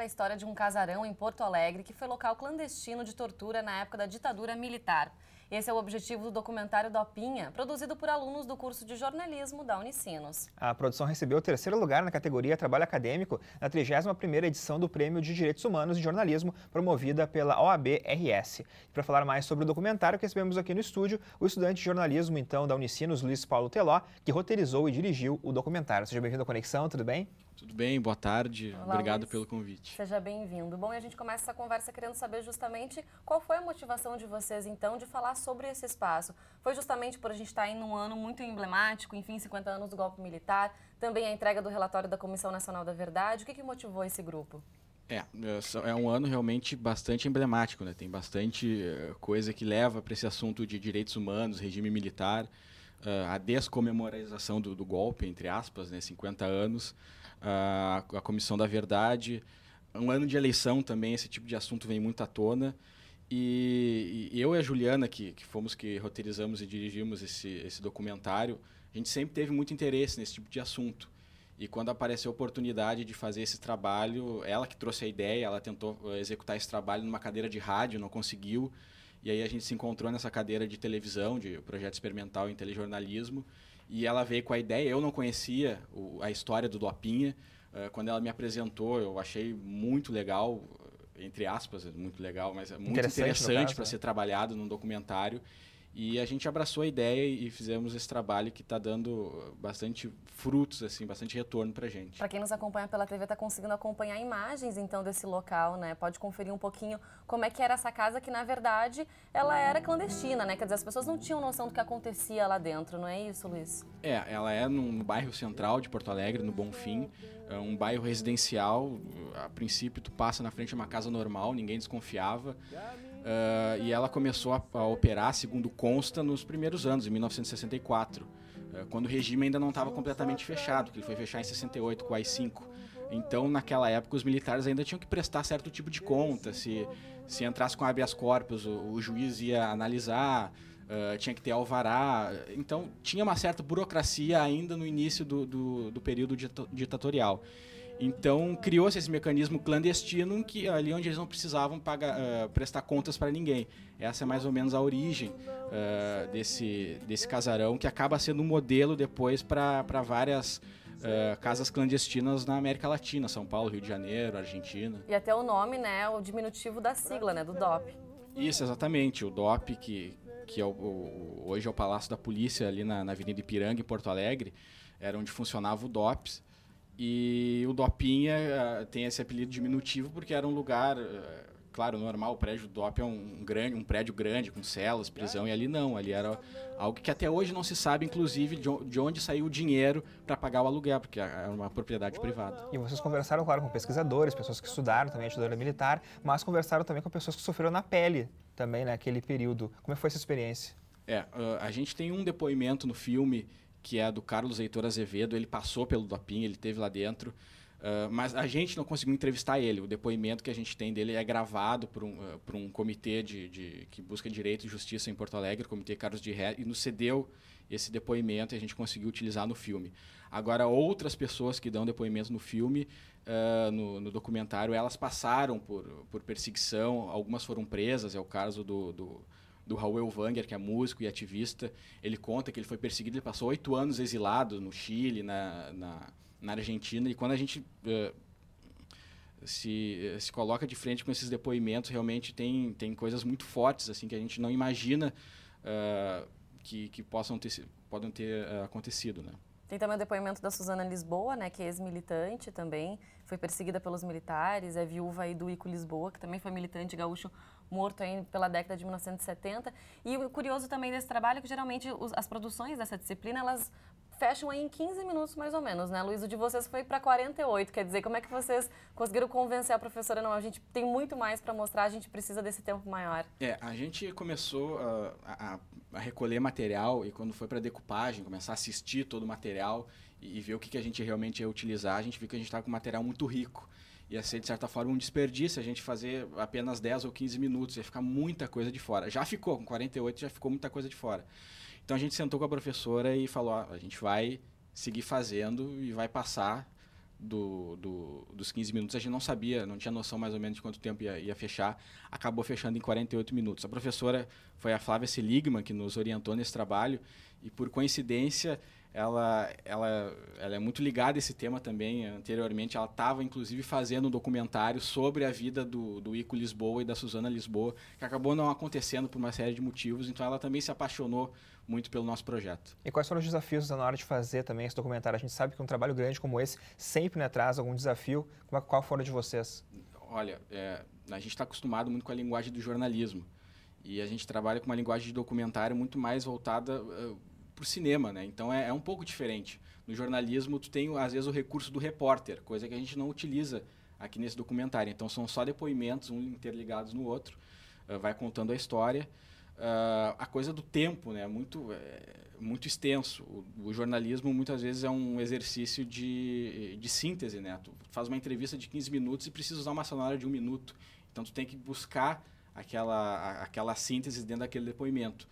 a história de um casarão em Porto Alegre que foi local clandestino de tortura na época da ditadura militar. Esse é o objetivo do documentário Dopinha, produzido por alunos do curso de jornalismo da Unicinos. A produção recebeu o terceiro lugar na categoria Trabalho Acadêmico na 31ª edição do Prêmio de Direitos Humanos e Jornalismo, promovida pela OAB-RS. Para falar mais sobre o documentário que recebemos aqui no estúdio, o estudante de jornalismo, então, da Unicinos, Luiz Paulo Teló, que roteirizou e dirigiu o documentário. Seja bem-vindo à Conexão, tudo bem? Tudo bem, boa tarde. Olá, Obrigado Luiz. pelo convite. Seja bem-vindo. Bom, e a gente começa essa conversa querendo saber justamente qual foi a motivação de vocês, então, de falar sobre esse espaço. Foi justamente por a gente estar tá em um ano muito emblemático, enfim, 50 anos do golpe militar, também a entrega do relatório da Comissão Nacional da Verdade. O que, que motivou esse grupo? É, é, é um ano realmente bastante emblemático, né? Tem bastante eh, coisa que leva para esse assunto de direitos humanos, regime militar uh, a descomemoralização do, do, golpe, entre aspas, né, 50 anos, uh, a Comissão da Verdade, um ano de eleição também, esse tipo de assunto vem muito à tona. E, e eu e a Juliana, que, que fomos que roteirizamos e dirigimos esse, esse documentário, a gente sempre teve muito interesse nesse tipo de assunto. E quando apareceu a oportunidade de fazer esse trabalho, ela que trouxe a ideia, ela tentou eh, executar esse trabalho numa cadeira de rádio, não conseguiu. E aí a gente se encontrou nessa cadeira de televisão, de projeto experimental em telejornalismo, e ela veio com a ideia, eu não conhecia o, a história do Dopinha, uh, quando ela me apresentou, eu achei muito legal, eh, entre aspas, muito legal, mas é muito interessante, interessante para né? ser trabalhado num documentário. E a gente abraçou a ideia e fizemos esse trabalho que está dando bastante frutos, assim, bastante retorno para a gente. Para quem nos acompanha pela TV, está conseguindo acompanhar imagens, então, desse local, né? Pode conferir um pouquinho como é que era essa casa, que, na verdade, ela era clandestina, né? Quer dizer, as pessoas não tinham noção do que acontecia lá dentro, não é isso, Luiz? É, ela é no, no bairro central de Porto Alegre, no Bonfim. É um bairro residencial. A princípio, tu passa na frente de uma casa normal, ninguém desconfiava. Uh, e ela começou a, a, operar, segundo consta, nos primeiros anos, em 1964, uh, ah, quando o regime ainda não estava completamente fechado, que ele foi fechar em 68 com o AI-5. Então, naquela época, os militares ainda tinham que prestar certo tipo de conta. Se, se entrasse com habeas corpus, o, o juiz ia analisar, uh, tinha que ter alvará. Então, tinha uma certa burocracia ainda no início do, do, do período ditatorial. Então criou-se esse mecanismo clandestino que ali onde eles não precisavam pagar, uh, eh, prestar contas para ninguém. Essa é mais ou menos a origem uh, desse, desse casarão que acaba sendo um modelo depois para várias Uh, casas clandestinas na América Latina, São Paulo, Rio de Janeiro, Argentina. E até o nome, né, é o diminutivo da sigla, né, do DOP. Isso, exatamente, o DOP, que, que é o, o, hoje é o Palácio da Polícia ali na, na Avenida Ipiranga, em Porto Alegre, era onde funcionava o DOPS, e o Dopinha eh, tem esse apelido diminutivo porque era um lugar, eh, claro, normal, o prédio do DOP é um, grande, um prédio grande, com celas, prisão, e ali não. Ali era algo que até hoje não se sabe, inclusive, de onde saiu o dinheiro para pagar o aluguel, porque era é, é uma propriedade privada. E vocês conversaram, claro, com pesquisadores, pessoas que estudaram também a militar, mas conversaram também com pessoas que sofreram na pele também naquele né, período. Como é foi essa experiência? É, ah, a gente tem um depoimento no filme que é a do Carlos Heitor Azevedo. Ele passou pelo doping, ele teve lá dentro. Uh, mas a gente não conseguiu entrevistar ele. O depoimento que a gente tem dele é gravado por um, uh, por um comitê de, de, que busca direito e justiça em Porto Alegre, o Comitê Carlos de Ré, e nos cedeu esse depoimento e a gente conseguiu utilizar no filme. Agora, outras pessoas que dão depoimento no filme, uh, no, no, documentário, elas passaram por, por perseguição, algumas foram presas, é o caso do, do do Raul Wanger, que é músico e ativista. Ele conta que ele foi perseguido, ele passou oito anos exilado no Chile, na, na, na Argentina, e quando a gente uh, se, eh, se coloca de frente com esses depoimentos, realmente tem, tem coisas muito fortes, assim, que a gente não imagina uh, que, que possam ter, podem ter uh, acontecido, né? Tem também o depoimento da Suzana Lisboa, né, que é ex-militante também, foi perseguida pelos militares, é viúva aí do Ico Lisboa, que também foi militante gaúcho morto aí pela década de 1970. E o curioso também desse trabalho é que geralmente os, as produções dessa disciplina, elas fecham aí em 15 minutos mais ou menos, né, Luiz? O de vocês foi para 48, quer dizer, como é que vocês conseguiram convencer a professora? Não, a gente tem muito mais para mostrar, a gente precisa desse tempo maior. É, a gente começou ah, a, a, recolher material e quando foi para decupagem, começar a assistir todo o material e, e ver o que, que a gente realmente ia utilizar, a gente viu que a gente estava com material muito rico ia ser, de certa forma, um desperdício a gente fazer apenas 10 ou 15 minutos, ia ficar muita coisa de fora. Já ficou, com 48 já ficou muita coisa de fora. Então a gente sentou com a professora e falou: ah, a gente vai seguir fazendo e vai passar do, do, dos 15 minutos. A gente não sabia, não tinha noção mais ou menos de quanto tempo ia, ia, fechar. Acabou fechando em 48 minutos. A professora foi a Flávia Seligman que nos orientou nesse trabalho e, por coincidência, ela, ela, ela é muito ligada a esse tema também. Anteriormente, ela estava, inclusive, fazendo um documentário sobre a vida do, do Ico Lisboa e da Suzana Lisboa, que acabou não acontecendo por uma série de motivos. Então, ela também se apaixonou muito pelo nosso projeto. E quais foram os desafios na hora de fazer também esse documentário? A gente sabe que um trabalho grande como esse sempre né, traz algum desafio. É qual foram de vocês? Olha, é, a gente está acostumado muito com a linguagem do jornalismo. E a gente trabalha com uma linguagem de documentário muito mais voltada uh, para o cinema, né? Então é, é, um pouco diferente. No jornalismo, tu tem, às vezes, o recurso do repórter, coisa que a gente não utiliza aqui nesse documentário. Então são só depoimentos, um interligados no outro, uh, vai contando a história. Uh, a coisa do tempo, né? Muito, é, muito extenso. O, o, jornalismo muitas vezes é um exercício de, de síntese, né? Tu faz uma entrevista de 15 minutos e precisa usar uma sonora de um minuto. Então tu tem que buscar aquela, aquela síntese dentro daquele depoimento.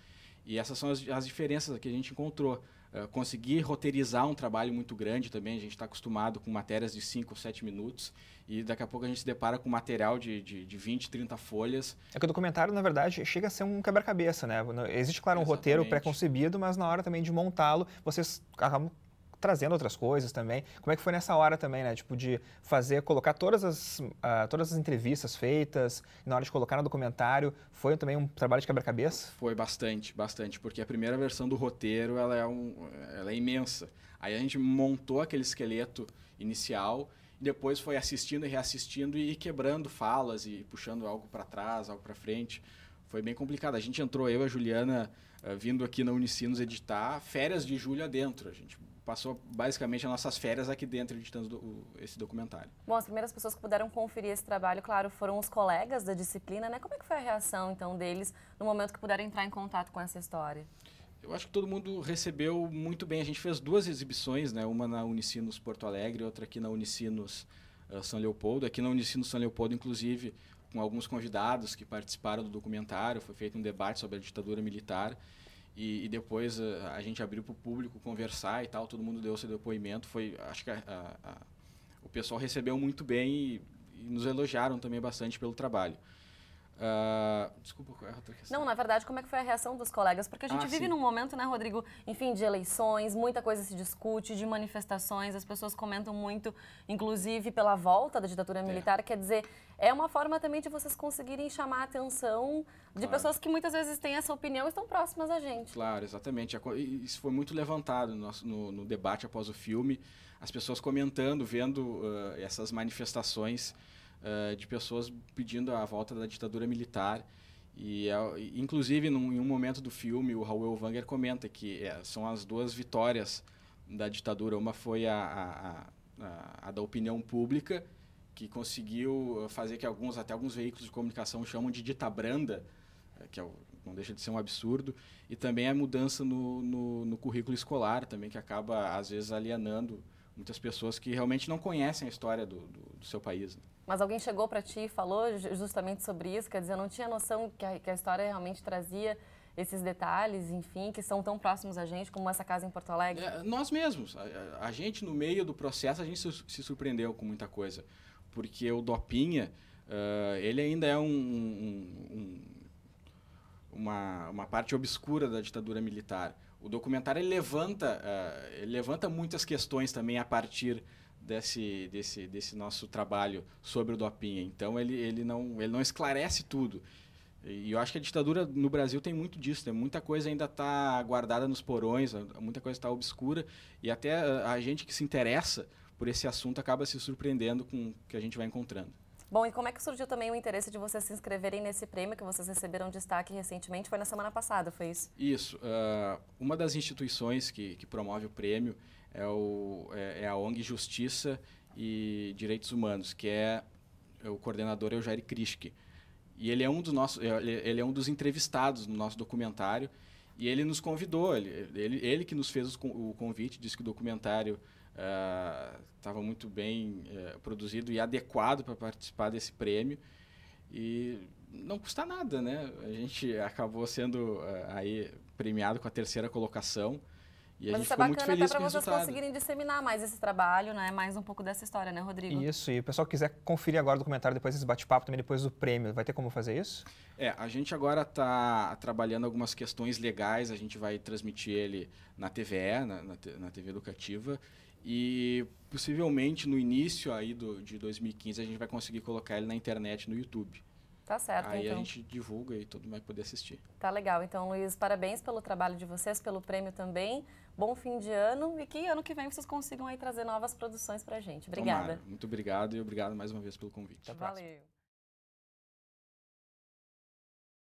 E essas são as, as diferenças que a gente encontrou. Uh, eh, conseguir roteirizar um trabalho muito grande também. A gente está acostumado com matérias de 5 ou 7 minutos e daqui a pouco a gente se depara com material de, de, de 20, 30 folhas. É que o documentário, na verdade, chega a ser um quebra-cabeça, né? Existe, claro, um Exatamente. roteiro pré-concebido, mas na hora também de montá-lo, vocês acabam trazendo outras coisas também. Como é que foi nessa hora também, né? Tipo, de fazer, colocar todas as, uh, todas as entrevistas feitas, na hora de colocar no documentário, foi também um trabalho de quebra-cabeça? Foi bastante, bastante, porque a primeira versão do roteiro, ela é, um, ela é imensa. Aí a gente montou aquele esqueleto inicial e depois foi assistindo e reassistindo e quebrando falas e puxando algo para trás, algo para frente. Foi bem complicado. A gente entrou, eu e a Juliana eh, vindo aqui na Unicinos editar férias de julho adentro. A gente passou basicamente as nossas férias aqui dentro editando do, esse documentário. Bom, as primeiras pessoas que puderam conferir esse trabalho, claro, foram os colegas da disciplina, né? Como é que foi a reação, então, deles no momento que puderam entrar em contato com essa história? Eu acho que todo mundo recebeu muito bem. A gente fez duas exibições, né? Uma na Unicinos Porto Alegre, outra aqui na Unicinos uh, São Leopoldo. Aqui na Unicinos São Leopoldo, inclusive, com alguns convidados que participaram do documentário, foi feito um debate sobre a ditadura militar e, e depois a, eh, a, gente abriu para o público conversar e tal, todo mundo deu seu depoimento, foi, acho que a, a, o pessoal recebeu muito bem e, e nos elogiaram também bastante pelo trabalho. Uh, desculpa, qual é a outra questão? Não, na verdade, como é que foi a reação dos colegas? Porque a gente ah, vive sim. num momento, né, Rodrigo, enfim, de eleições, muita coisa se discute, de manifestações, as pessoas comentam muito, inclusive pela volta da ditadura é. militar, é. quer dizer, é uma forma também de vocês conseguirem chamar a atenção de claro. pessoas que muitas vezes têm essa opinião e estão próximas a gente. Claro, exatamente. Isso foi muito levantado no, no, no debate após o filme, as pessoas comentando, vendo uh, essas manifestações uh, de pessoas pedindo a volta da ditadura militar. É e, inclusive, num, em um momento do filme, o Raul Wanger comenta que é, são as duas vitórias da ditadura. Uma foi a, a, a, a, da opinião pública, que conseguiu eh, fazer que alguns, até alguns veículos de comunicação chamam de ditabranda, que é o, não deixa de ser um absurdo, e também a mudança no, no, no currículo escolar também, que acaba, às vezes, alienando muitas pessoas que realmente não conhecem a história do, do, do seu país. Né? Mas alguém chegou para ti e falou justamente sobre isso, quer dizer, eu não tinha noção que a, que a história realmente trazia esses detalhes, enfim, que são tão próximos a gente, como essa casa em Porto Alegre? É, nós mesmos. A, a, gente, no meio do processo, a gente se, se surpreendeu com muita coisa. Porque o Dopinha, uh, ele ainda é um, um, um, uma, uma parte obscura da ditadura militar. O documentário ele levanta, uh, ele levanta muitas questões também a partir desse, desse, desse nosso trabalho sobre o dopinha. Então ele, ele, não, ele não esclarece tudo. E eu acho que a ditadura no Brasil tem muito disso, né? muita coisa ainda está guardada nos porões, muita coisa está obscura, e até a gente que se interessa por esse assunto acaba se surpreendendo com o que a gente vai encontrando. Bom, e como é que surgiu também o interesse de vocês se inscreverem nesse prêmio que vocês receberam destaque recentemente? Foi na semana passada, foi isso? Isso. Uh, uma das instituições que, que promove o prêmio é, o, é, é, a ONG Justiça e Direitos Humanos, que é, é o coordenador Eujair Krischke. E ele é um dos nossos, é, ele, é um dos entrevistados no nosso documentário. E ele nos convidou, ele, ele, ele que nos fez o convite, disse que o documentário estava ah, uh, muito bem uh, produzido e adequado para participar desse prêmio e não custa nada, né? A gente acabou sendo uh, aí premiado com a terceira colocação. E Mas isso é bacana até para vocês conseguirem disseminar mais esse trabalho, né? Mais um pouco dessa história, né, Rodrigo? Isso, e o pessoal quiser conferir agora o documentário depois desse bate-papo, também depois do prêmio, vai ter como fazer isso? É, a gente agora está trabalhando algumas questões legais, a gente vai transmitir ele na TVE, na, na, na TV Educativa, e possivelmente no início aí do, de 2015 a gente vai conseguir colocar ele na internet, no YouTube. Tá certo, Aí então. a gente divulga e todo mundo vai poder assistir. Tá legal. Então, Luiz, parabéns pelo trabalho de vocês, pelo prêmio também. Bom fim de ano e que ano que vem vocês consigam aí trazer novas produções pra gente. Obrigada. Tomara. Muito obrigado e obrigado mais uma vez pelo convite. Até Valeu. Próxima.